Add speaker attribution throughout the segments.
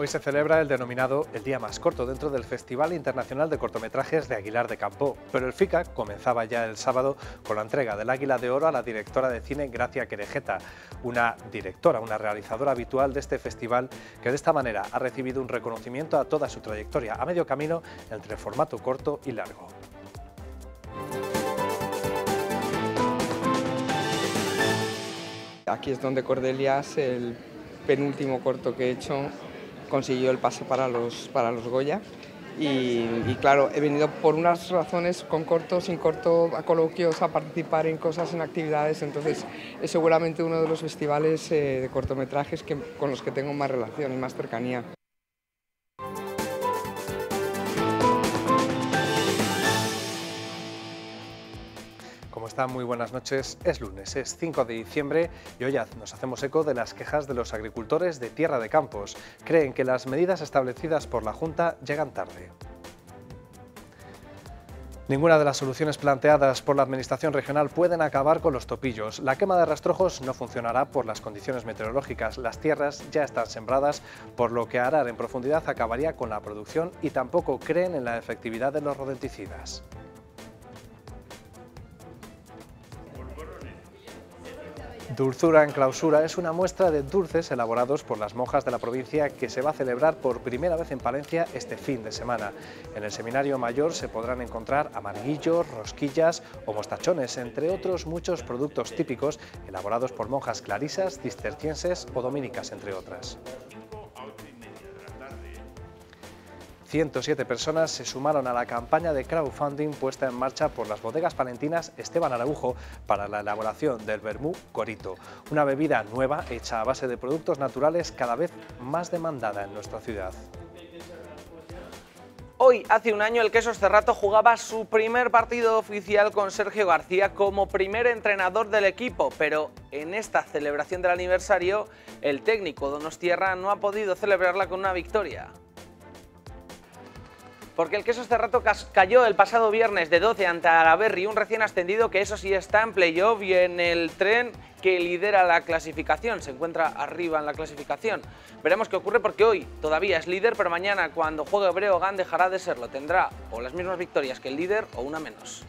Speaker 1: Hoy se celebra el denominado El Día Más Corto dentro del Festival Internacional de Cortometrajes de Aguilar de Campo. pero el FICA comenzaba ya el sábado con la entrega del Águila de Oro a la directora de cine Gracia Querejeta, una directora, una realizadora habitual de este festival que de esta manera ha recibido un reconocimiento a toda su trayectoria, a medio camino
Speaker 2: entre formato corto y largo. Aquí es donde Cordelia el penúltimo corto que he hecho consiguió el pase para los, para los Goya. Y, claro, he venido por unas razones, con corto, sin corto, a coloquios, a participar en cosas, en actividades, entonces es seguramente uno de los festivales eh, de cortometrajes que, con los que tengo más relación y más cercanía.
Speaker 1: ¿Cómo están? Muy buenas noches. Es lunes, es 5 de diciembre y hoy nos hacemos eco de las quejas de los agricultores de Tierra de Campos. Creen que las medidas establecidas por la Junta llegan tarde. Ninguna de las soluciones planteadas por la Administración regional pueden acabar con los topillos. La quema de rastrojos no funcionará por las condiciones meteorológicas. Las tierras ya están sembradas, por lo que arar en profundidad acabaría con la producción y tampoco creen en la efectividad de los rodenticidas. Dulzura en clausura es una muestra de dulces elaborados por las monjas de la provincia que se va a celebrar por primera vez en Palencia este fin de semana. En el Seminario Mayor se podrán encontrar amarguillos, rosquillas o mostachones, entre otros muchos productos típicos elaborados por monjas clarisas, cistercienses o dominicas, entre otras. 107 personas se sumaron a la campaña de crowdfunding puesta en marcha por las bodegas palentinas Esteban Araujo para la elaboración del vermú Corito, una bebida nueva hecha a base de productos naturales cada vez más demandada en nuestra ciudad.
Speaker 3: Hoy, hace un año, el Queso Cerrato jugaba su primer partido oficial con Sergio García como primer entrenador del equipo, pero en esta celebración del aniversario, el técnico Donostierra no ha podido celebrarla con una victoria porque el queso cerrato rato cayó el pasado viernes de 12 ante Araberri, un recién ascendido que eso sí está en playoff y en el tren que lidera la clasificación, se encuentra arriba en la clasificación. Veremos qué ocurre porque hoy todavía es líder, pero mañana cuando juegue Breogán dejará de serlo, tendrá o las mismas victorias que el líder o una menos.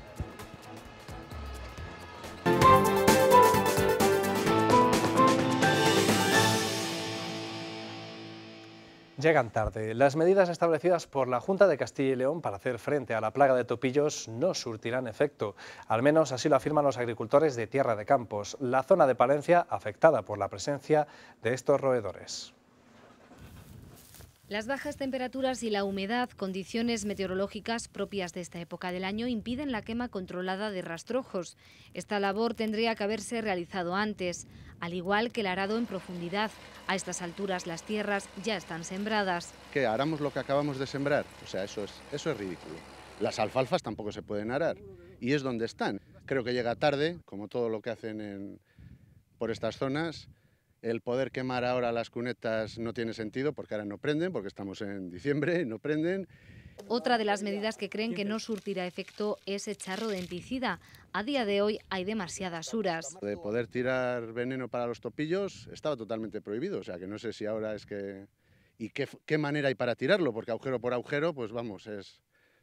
Speaker 1: Llegan tarde. Las medidas establecidas por la Junta de Castilla y León para hacer frente a la plaga de topillos no surtirán efecto. Al menos así lo afirman los agricultores de Tierra de Campos, la zona de Palencia afectada por la presencia de estos roedores.
Speaker 4: Las bajas temperaturas y la humedad, condiciones meteorológicas propias de esta época del año, impiden la quema controlada de rastrojos. Esta labor tendría que haberse realizado antes, al igual que el arado en profundidad. A estas alturas las tierras ya están sembradas.
Speaker 5: ¿Qué? ¿Haramos lo que acabamos de sembrar? O sea, eso es, eso es ridículo. Las alfalfas tampoco se pueden arar y es donde están. Creo que llega tarde, como todo lo que hacen por estas zonas, el poder quemar ahora las cunetas no tiene sentido porque ahora no prenden, porque estamos en diciembre, y no prenden.
Speaker 4: Otra de las medidas que creen que no surtirá efecto es echar rodenticida. A día de hoy hay demasiadas uras.
Speaker 5: De poder tirar veneno para los topillos estaba totalmente prohibido, o sea que no sé si ahora es que... ¿Y qué, manera hay para tirarlo? Porque agujero por agujero, pues vamos, es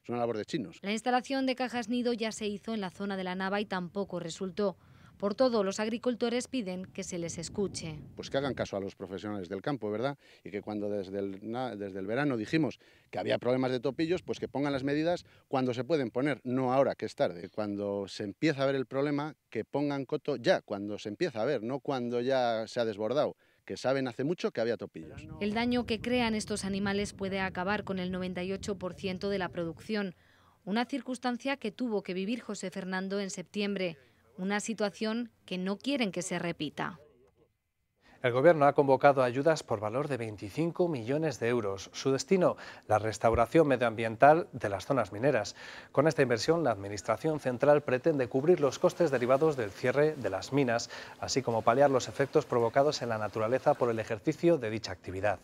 Speaker 5: una labor de chinos.
Speaker 4: La instalación de cajas nido ya se hizo en la zona de la nava y tampoco resultó. Por todo, los agricultores piden que se les escuche.
Speaker 5: Pues que hagan caso a los profesionales del campo, ¿verdad? Y que cuando desde el, verano dijimos que había problemas de topillos, pues que pongan las medidas cuando se pueden poner, no ahora que es tarde. Cuando se empieza a ver el problema, que pongan coto ya, cuando se empieza a ver, no cuando ya se ha desbordado que saben hace mucho que había topillos.
Speaker 4: El daño que crean estos animales puede acabar con el 98% de la producción, una circunstancia que tuvo que vivir José Fernando en septiembre una situación que no quieren que se repita.
Speaker 1: El Gobierno ha convocado ayudas por valor de 25 millones de euros. Su destino, la restauración medioambiental de las zonas mineras. Con esta inversión, la Administración Central pretende cubrir los costes derivados del cierre de las minas, así como paliar los efectos provocados en la naturaleza por el ejercicio de dicha actividad.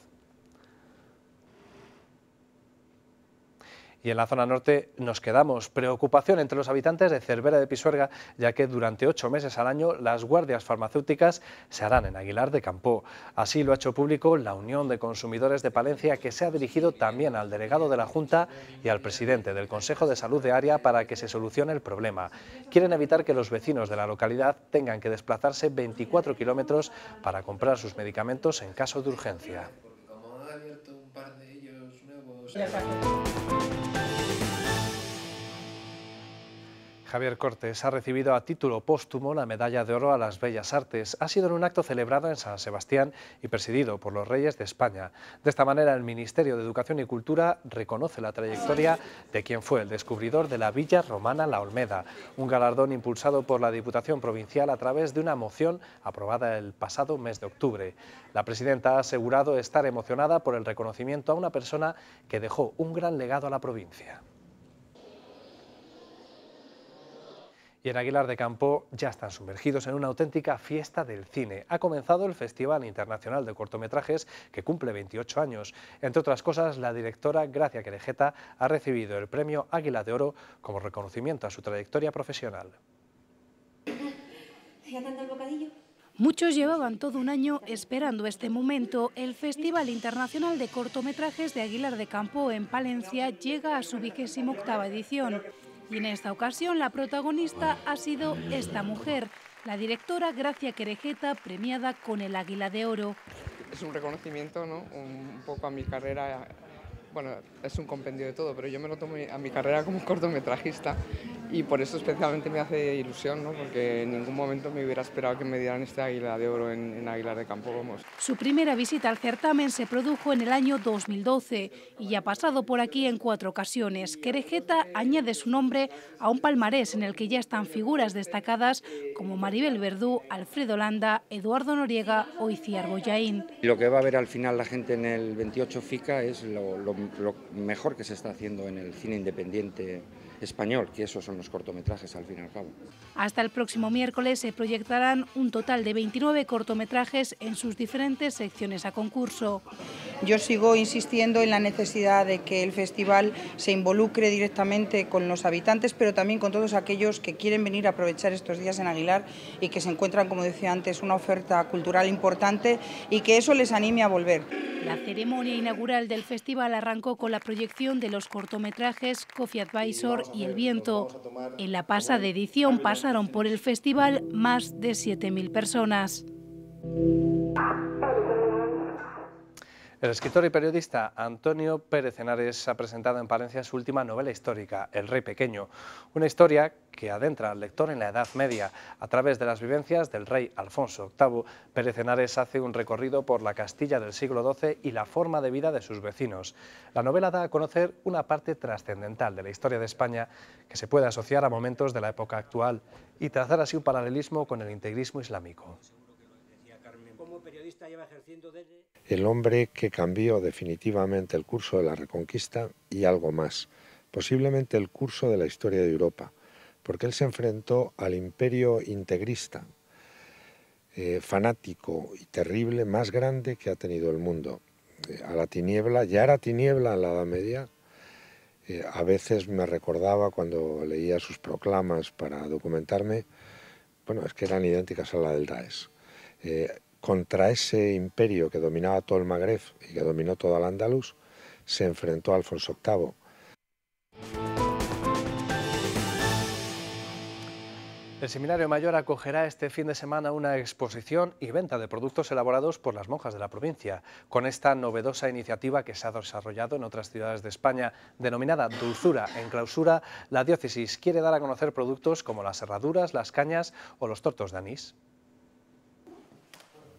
Speaker 1: y en la zona norte nos quedamos. Preocupación entre los habitantes de Cervera de Pisuerga, ya que durante ocho meses al año las guardias farmacéuticas se harán en Aguilar de Campó. Así lo ha hecho público la Unión de Consumidores de Palencia, que se ha dirigido también al delegado de la Junta y al presidente del Consejo de Salud de Área para que se solucione el problema. Quieren evitar que los vecinos de la localidad tengan que desplazarse 24 kilómetros para comprar sus medicamentos en caso de urgencia. Javier Cortés ha recibido a título póstumo la Medalla de Oro a las Bellas Artes. Ha sido en un acto celebrado en San Sebastián y presidido por los Reyes de España. De esta manera, el Ministerio de Educación y Cultura reconoce la trayectoria de quien fue el descubridor de la Villa Romana La Olmeda, un galardón impulsado por la Diputación Provincial a través de una moción aprobada el pasado mes de octubre. La presidenta ha asegurado estar emocionada por el reconocimiento a una persona que dejó un gran legado a la provincia. y en Aguilar de Campo ya están sumergidos en una auténtica fiesta del cine. Ha comenzado el Festival Internacional de Cortometrajes que cumple 28 años. Entre otras cosas, la directora Gracia Querejeta ha recibido el premio Águila de Oro como reconocimiento a su trayectoria profesional.
Speaker 6: Muchos llevaban todo un año esperando este momento. El Festival Internacional de Cortometrajes de Aguilar de Campo en Palencia llega a su vigésimo octava edición. Y en esta ocasión la protagonista ha sido esta mujer, la directora Gracia Querejeta, premiada con el Águila de Oro.
Speaker 2: Es un reconocimiento, ¿no? un poco a mi carrera bueno, es un compendio de todo, pero yo me lo tomo a mi carrera como cortometrajista y por eso especialmente me hace ilusión, ¿no? porque en ningún momento me hubiera esperado que me dieran este Águila de Oro en, Águila de Campo Gomos.
Speaker 6: Su primera visita al certamen se produjo en el año 2012 y ha pasado por aquí en cuatro ocasiones. Querejeta añade su nombre a un palmarés en el que ya están figuras destacadas como Maribel Verdú, Alfredo Landa, Eduardo Noriega o Iciar Boyaín.
Speaker 5: Lo que va a ver al final la gente en el 28 FICA es lo, lo lo mejor que se está haciendo en el cine independiente español, que esos son los cortometrajes al fin y al cabo.
Speaker 6: Hasta el próximo miércoles se proyectarán un total de 29 cortometrajes en sus diferentes secciones a concurso. Yo sigo insistiendo en la necesidad de que el festival se involucre directamente con los habitantes, pero también con todos aquellos que quieren venir a aprovechar estos días en Aguilar y que se encuentran, como decía antes, una oferta cultural importante y que eso les anime a volver. La ceremonia inaugural del festival arrancó con la proyección de los cortometrajes Coffee Advisor y El Viento. En la pasada edición pasaron por el festival más de 7.000 personas.
Speaker 1: El escritor y periodista Antonio Pérez Henares ha presentado en Palencia su última novela histórica, El Rey Pequeño, una historia que adentra al lector en la Edad Media. A través de las vivencias del rey Alfonso VIII, Pérez Henares hace un recorrido por la Castilla del siglo XII y la forma de vida de sus vecinos. La novela da a conocer una parte trascendental de la historia de España que se puede asociar a momentos de la época actual y trazar así un paralelismo con el integrismo islámico.
Speaker 5: El hombre que cambió definitivamente el curso de la Reconquista y algo más, posiblemente el curso de la historia de Europa, porque él se enfrentó al imperio integrista, eh, fanático y terrible más grande que ha tenido el mundo. Eh, a la tiniebla, ya era tiniebla en la Edad Media, eh, a veces me recordaba cuando leía sus proclamas para documentarme, bueno, es que eran idénticas a la del Daesh. Contra ese imperio que dominaba todo el Magreb y que dominó toda la Andaluz, se enfrentó Alfonso VIII.
Speaker 1: El Seminario Mayor acogerá este fin de semana una exposición y venta de productos elaborados por las monjas de la provincia. Con esta novedosa iniciativa que se ha desarrollado en otras ciudades de España, denominada Dulzura en Clausura, la diócesis quiere dar a conocer productos como las herraduras, las cañas o los tortos de anís.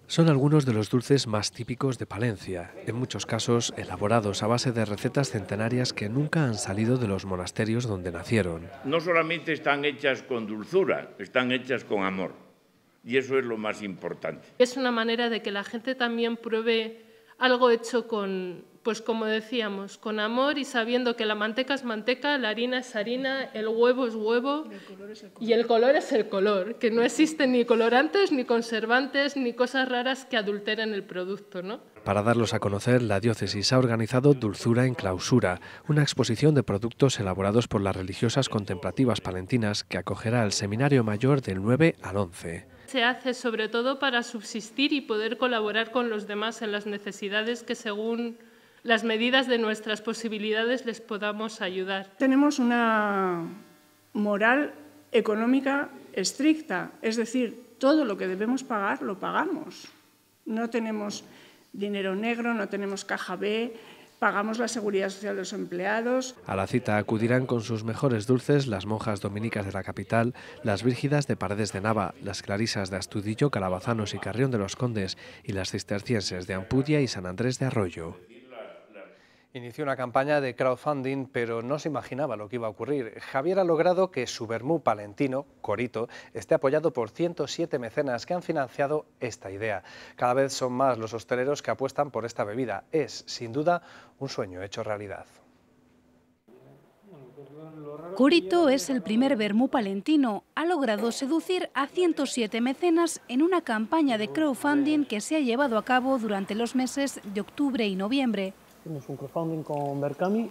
Speaker 1: Son algunos de los dulces más típicos de Palencia, en muchos casos elaborados a base de recetas centenarias que nunca han salido de los monasterios donde nacieron.
Speaker 5: No solamente están hechas con dulzura, están hechas con amor. Y eso es lo más importante.
Speaker 6: Es una manera de que la gente también pruebe algo hecho con, pues como decíamos, con amor y sabiendo que la manteca es manteca, la harina es harina, el huevo es huevo y el color es el color, que no existen ni colorantes, ni conservantes, ni cosas raras que adulteren el producto, ¿no?
Speaker 1: Para darlos a conocer, la diócesis ha organizado Dulzura en Clausura, una exposición de productos elaborados por las religiosas contemplativas palentinas que acogerá el Seminario Mayor del 9 al 11
Speaker 6: se hace sobre todo para subsistir y poder colaborar con los demás en las necesidades que según las medidas de nuestras posibilidades les podamos ayudar.
Speaker 2: Tenemos una moral económica estricta, es decir, todo lo que debemos pagar lo pagamos. No tenemos dinero negro, no tenemos caja B, pagamos la seguridad social de los empleados.
Speaker 1: A la cita acudirán con sus mejores dulces las monjas dominicas de la capital, las vírgidas de Paredes de Nava, las clarisas de Astudillo, Calabazanos y Carrión de los Condes y las cistercienses de Ampudia y San Andrés de Arroyo. Inició una campaña de crowdfunding, pero no se imaginaba lo que iba a ocurrir. Javier ha logrado que su vermú palentino, Corito, esté apoyado por 107 mecenas que han financiado esta idea. Cada vez son más los hosteleros que apuestan por esta bebida. Es, sin duda, un sueño hecho realidad.
Speaker 6: Corito es el primer vermú palentino. Ha logrado seducir a 107 mecenas en una campaña de crowdfunding que se ha llevado a cabo durante los meses de octubre y noviembre.
Speaker 1: Hicimos un crowdfunding con Berkami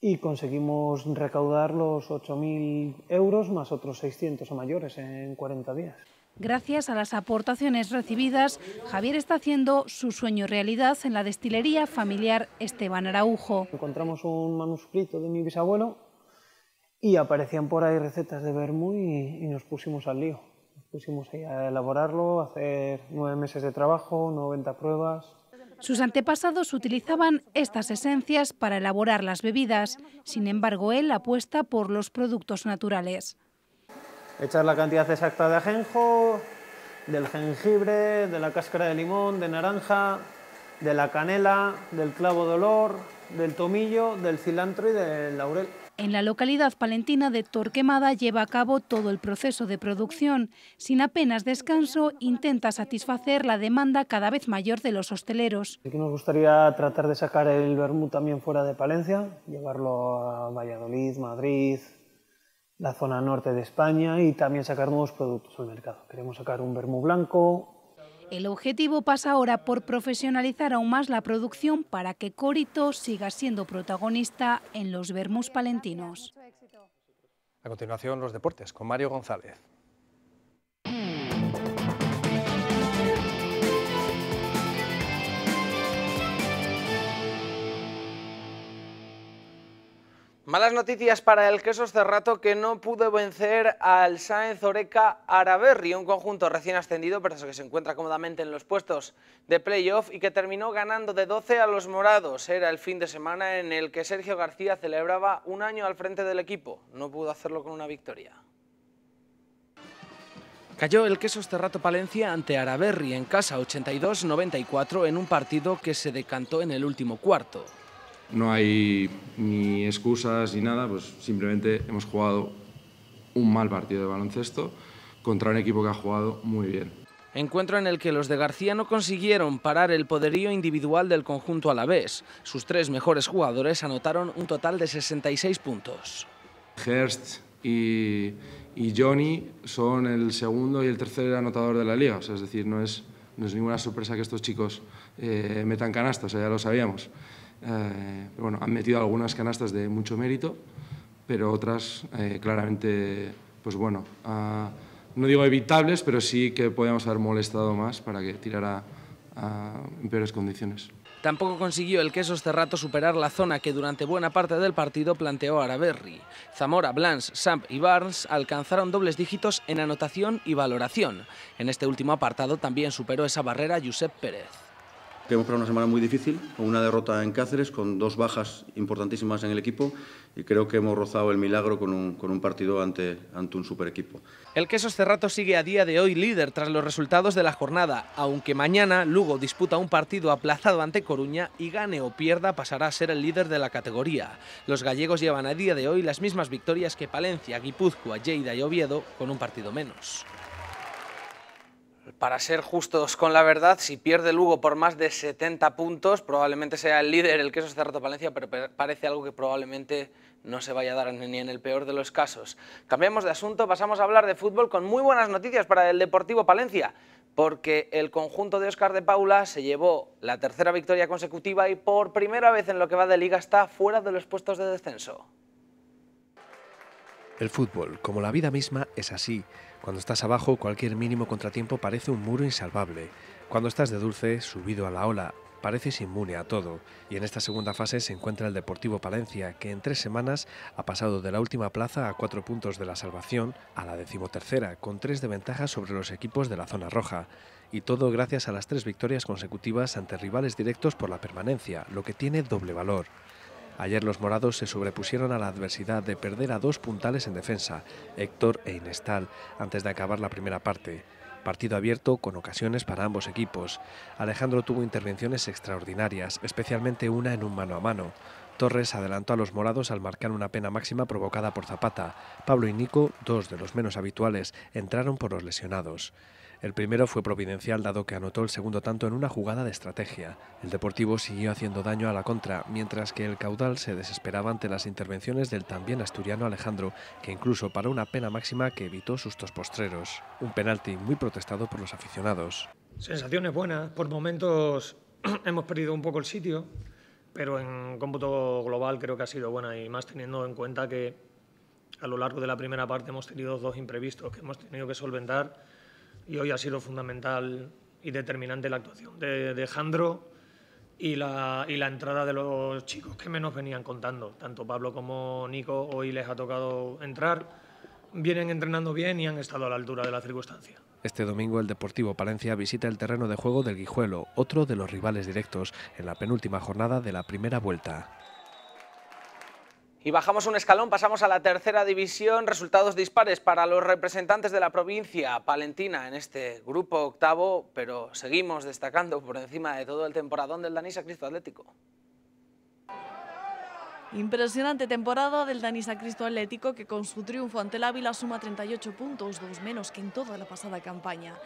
Speaker 1: y conseguimos recaudar los 8.000 euros más otros 600 o mayores en 40 días.
Speaker 6: Gracias a las aportaciones recibidas, Javier está haciendo su sueño realidad en la destilería familiar Esteban Araujo.
Speaker 1: Encontramos un manuscrito de mi bisabuelo y aparecían por ahí recetas de vermú y, y nos pusimos al lío. Nos pusimos ahí a elaborarlo, a hacer nueve meses de trabajo, 90 pruebas,
Speaker 6: sus antepasados utilizaban estas esencias para elaborar las bebidas, sin embargo él apuesta por los productos naturales.
Speaker 1: Echar la cantidad exacta de ajenjo, del jengibre, de la cáscara de limón, de naranja, de la canela, del clavo de olor, del tomillo, del cilantro y del laurel.
Speaker 6: En la localidad palentina de Torquemada lleva a cabo todo el proceso de producción. Sin apenas descanso, intenta satisfacer la demanda cada vez mayor de los hosteleros.
Speaker 1: nos gustaría tratar de sacar el vermut también fuera de Palencia, llevarlo a Valladolid, Madrid, la zona norte de España y también sacar nuevos productos al mercado. Queremos sacar un vermú blanco,
Speaker 6: el objetivo pasa ahora por profesionalizar aún más la producción para que Corito siga siendo protagonista en los Bermús palentinos.
Speaker 1: A continuación, los deportes con Mario González.
Speaker 3: Malas noticias para el Queso Cerrato que no pudo vencer al Sáenz Oreca Araberri, un conjunto recién ascendido pero que se encuentra cómodamente en los puestos de playoff y que terminó ganando de 12 a los morados. Era el fin de semana en el que Sergio García celebraba un año al frente del equipo. No pudo hacerlo con una victoria. Cayó el Queso Cerrato Palencia ante Araberri en casa 82-94 en un partido que se decantó en el último cuarto
Speaker 5: no hay ni excusas ni
Speaker 3: nada, pues simplemente hemos jugado un mal partido de baloncesto contra un equipo que ha jugado muy bien. Encuentro en el que los de García no consiguieron parar el poderío individual del conjunto a la vez. Sus tres mejores jugadores anotaron un total de 66 puntos. Herst y, Johnny son el segundo y el tercer anotador de la liga. es decir, no es, no es ninguna sorpresa que estos chicos eh, metan canastas, ya lo sabíamos. Eh, bueno, han metido algunas canastas de mucho mérito, pero otras eh, claramente, pues bueno, ah, no digo evitables, pero sí que podíamos haber molestado más para que tirara en peores condiciones. Tampoco consiguió el Quesos Cerrato superar la zona que durante buena parte del partido planteó Araberri. Zamora, Blans, Samp y Barnes alcanzaron dobles dígitos en anotación y valoración. En este último apartado también superó esa barrera Josep Pérez.
Speaker 5: Hemos que una semana muy difícil, con una derrota en Cáceres, con dos bajas importantísimas en el equipo y creo que hemos rozado el milagro con un, partido ante, ante un super equipo.
Speaker 3: El Quesos Cerrato sigue a día de hoy líder tras los resultados de la jornada, aunque mañana Lugo disputa un partido aplazado ante Coruña y gane o pierda pasará a ser el líder de la categoría. Los gallegos llevan a día de hoy las mismas victorias que Palencia, Guipúzcoa, Lleida y Oviedo con un partido menos. Para ser justos con la verdad, si pierde Lugo por más de 70 puntos, probablemente sea el líder el queso hace rato Palencia, pero parece algo que probablemente no se vaya a dar ni en el peor de los casos. Cambiamos de asunto, pasamos a hablar de fútbol con muy buenas noticias para el Deportivo Palencia, porque el conjunto de Oscar de Paula se llevó la tercera victoria consecutiva y por primera vez en lo que va de liga está fuera de los puestos de descenso.
Speaker 1: El fútbol, como la vida misma, es así. Cuando estás abajo, cualquier mínimo contratiempo parece un muro insalvable. Cuando estás de dulce, subido a la ola, pareces inmune a todo. Y en esta segunda fase se encuentra el Deportivo Palencia, que en tres semanas ha pasado de la última plaza a cuatro puntos de la salvación a la decimotercera, con tres de ventaja sobre los equipos de la zona roja. Y todo gracias a las tres victorias consecutivas ante rivales directos por la permanencia, lo que tiene doble valor. Ayer los morados se sobrepusieron a la adversidad de perder a dos puntales en defensa, Héctor e Inestal, antes de acabar la primera parte. Partido abierto con ocasiones para ambos equipos. Alejandro tuvo intervenciones extraordinarias, especialmente una en un mano a mano. Torres adelantó a los morados al marcar una pena máxima provocada por Zapata. Pablo y Nico, dos de los menos habituales, entraron por los lesionados. El primero fue providencial dado que anotó el segundo tanto en una jugada de estrategia. El Deportivo siguió haciendo daño a la contra, mientras que el caudal se desesperaba ante las intervenciones del también asturiano Alejandro, que incluso paró una pena máxima que evitó sustos postreros. Un penalti muy protestado por los aficionados. Sensaciones buenas, por momentos hemos perdido un poco el sitio, pero en cómputo global creo que ha sido buena y más teniendo en cuenta que a lo largo de la primera parte hemos tenido dos imprevistos que hemos tenido que solventar y hoy ha sido fundamental y determinante la actuación de, de y la, y la, entrada de los chicos que menos venían contando. Tanto Pablo como Nico hoy les ha tocado entrar, vienen entrenando bien y han estado a la altura de la circunstancia. Este domingo el Deportivo Palencia visita el terreno de juego del Guijuelo, otro de los rivales directos, en la penúltima jornada de la primera vuelta.
Speaker 3: Y bajamos un escalón, pasamos a la tercera división, resultados dispares para los representantes de la provincia palentina en este grupo octavo, pero seguimos destacando por encima de todo el temporadón del
Speaker 2: Danisa Cristo Atlético. Impresionante temporada del Danisa Cristo Atlético que con su triunfo ante el Ávila suma 38 puntos, dos menos que en toda la pasada campaña.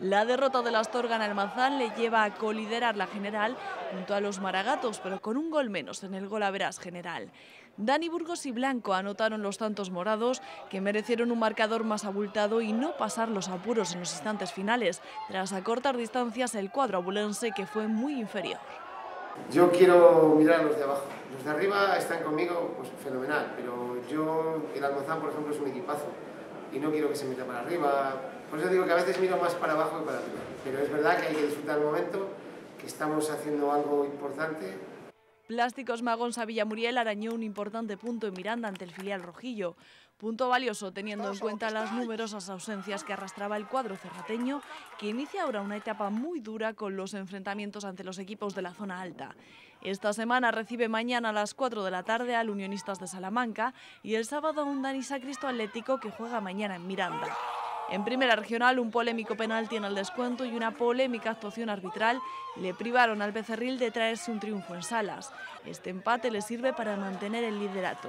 Speaker 2: La derrota de Astorga en Almazán le lleva a coliderar la general junto a los Maragatos, pero con un gol menos en el gol general. Dani Burgos y Blanco anotaron los tantos morados que merecieron un marcador más abultado y no pasar los apuros en los instantes finales, tras acortar distancias el cuadro abulense que fue muy inferior.
Speaker 3: Yo quiero mirar a los de abajo. Los de arriba están conmigo, pues fenomenal, pero yo, el Almazán, por ejemplo, es un equipazo y no quiero que se meta para arriba. Por eso digo que a veces miro más para abajo que para arriba. Pero es verdad que hay que disfrutar el momento, que estamos haciendo
Speaker 2: algo importante Plásticos Magón a Villamuriel arañó un importante punto en Miranda ante el filial rojillo. Punto valioso teniendo en cuenta las numerosas ausencias que arrastraba el cuadro cerrateño, que inicia ahora una etapa muy dura con los enfrentamientos ante los equipos de la zona alta. Esta semana recibe mañana a las 4 de la tarde al Unionistas de Salamanca y el sábado a un Danisa Cristo Atlético que juega mañana en Miranda. En primera regional, un polémico penal tiene el descuento y una polémica actuación arbitral le privaron al Becerril de traerse un triunfo en Salas. Este empate le sirve para mantener el liderato.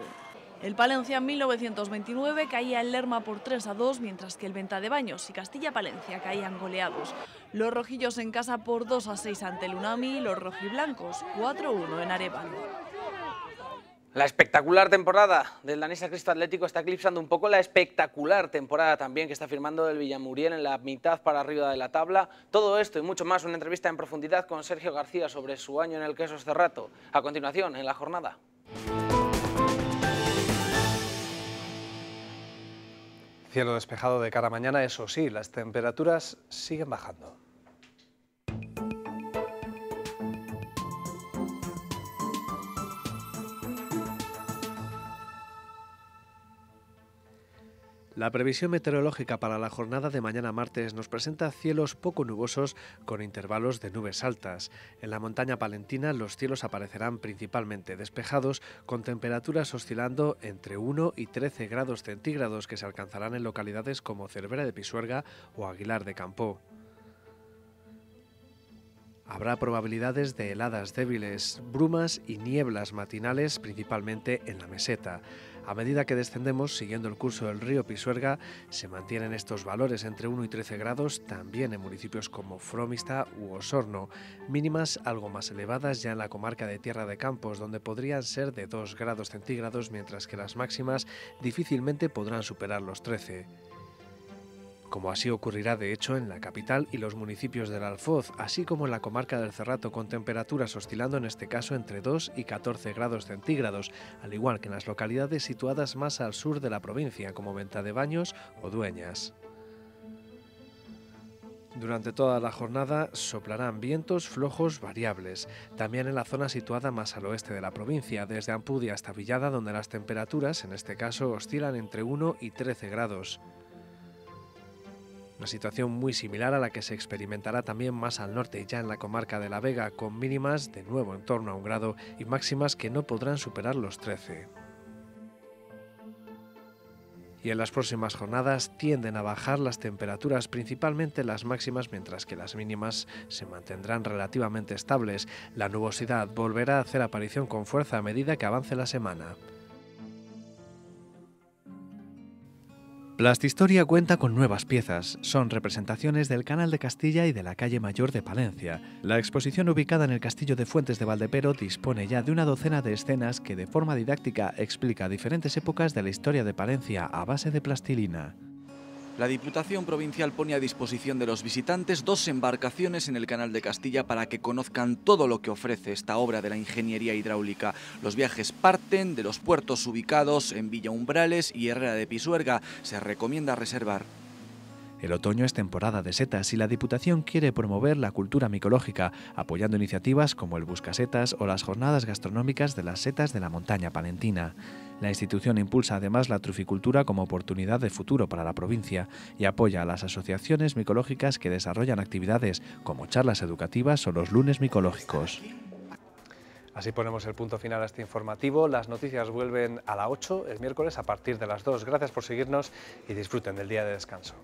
Speaker 2: El Palencia en 1929 caía en Lerma por 3 a 2, mientras que el Venta de Baños y Castilla-Palencia caían goleados. Los rojillos en casa por 2 a 6 ante el Unami y los rojiblancos 4 a 1 en Arevalo.
Speaker 3: La espectacular temporada del danesa Cristo Atlético está eclipsando un poco la espectacular temporada también que está firmando el Villamuriel en la mitad para arriba de la tabla. Todo esto y mucho más, una entrevista en profundidad con Sergio García sobre su año en el queso cerrato. A continuación, en la jornada.
Speaker 1: Cielo despejado de cara mañana, eso sí, las temperaturas siguen bajando. La previsión meteorológica para la jornada de mañana martes nos presenta cielos poco nubosos con intervalos de nubes altas. En la montaña palentina los cielos aparecerán principalmente despejados con temperaturas oscilando entre 1 y 13 grados centígrados que se alcanzarán en localidades como Cervera de Pisuerga o Aguilar de Campó. Habrá probabilidades de heladas débiles, brumas y nieblas matinales principalmente en la meseta. A medida que descendemos, siguiendo el curso del río Pisuerga, se mantienen estos valores entre 1 y 13 grados también en municipios como Fromista u Osorno, mínimas algo más elevadas ya en la comarca de Tierra de Campos, donde podrían ser de 2 grados centígrados, mientras que las máximas difícilmente podrán superar los 13 como así ocurrirá de hecho en la capital y los municipios del Alfoz, así como en la comarca del Cerrato, con temperaturas oscilando en este caso entre 2 y 14 grados centígrados, al igual que en las localidades situadas más al sur de la provincia, como Venta de Baños o Dueñas. Durante toda la jornada soplarán vientos flojos variables, también en la zona situada más al oeste de la provincia, desde Ampudia hasta Villada, donde las temperaturas, en este caso, oscilan entre 1 y 13 grados. Una situación muy similar a la que se experimentará también más al norte, ya en la comarca de La Vega, con mínimas de nuevo en torno a un grado y máximas que no podrán superar los 13 y en las próximas jornadas tienden a bajar las temperaturas, principalmente las máximas, mientras que las mínimas se mantendrán relativamente estables. La nubosidad volverá a hacer aparición con fuerza a medida que avance la semana. Plastistoria cuenta con nuevas piezas. Son representaciones del Canal de Castilla y de la calle Mayor de Palencia. La exposición ubicada en el Castillo de Fuentes de Valdepero dispone ya de una docena de escenas que de forma didáctica explica diferentes épocas de la historia de Palencia a base de plastilina.
Speaker 3: La Diputación Provincial pone a disposición de los visitantes dos embarcaciones en el Canal de Castilla para que conozcan todo lo que ofrece esta obra de la ingeniería hidráulica. Los viajes parten de los puertos ubicados en Villa Umbrales y Herrera de Pisuerga. Se recomienda reservar.
Speaker 1: El otoño es temporada de setas y la Diputación quiere promover la cultura micológica, apoyando iniciativas como el Buscasetas o las jornadas gastronómicas de las setas de la montaña palentina. La institución impulsa además la truficultura como oportunidad de futuro para la provincia y apoya a las asociaciones micológicas que desarrollan actividades como charlas educativas o los lunes micológicos. Así ponemos el punto final a este informativo. Las noticias vuelven a las 8 el miércoles a partir de las 2. Gracias por seguirnos y disfruten del día de descanso.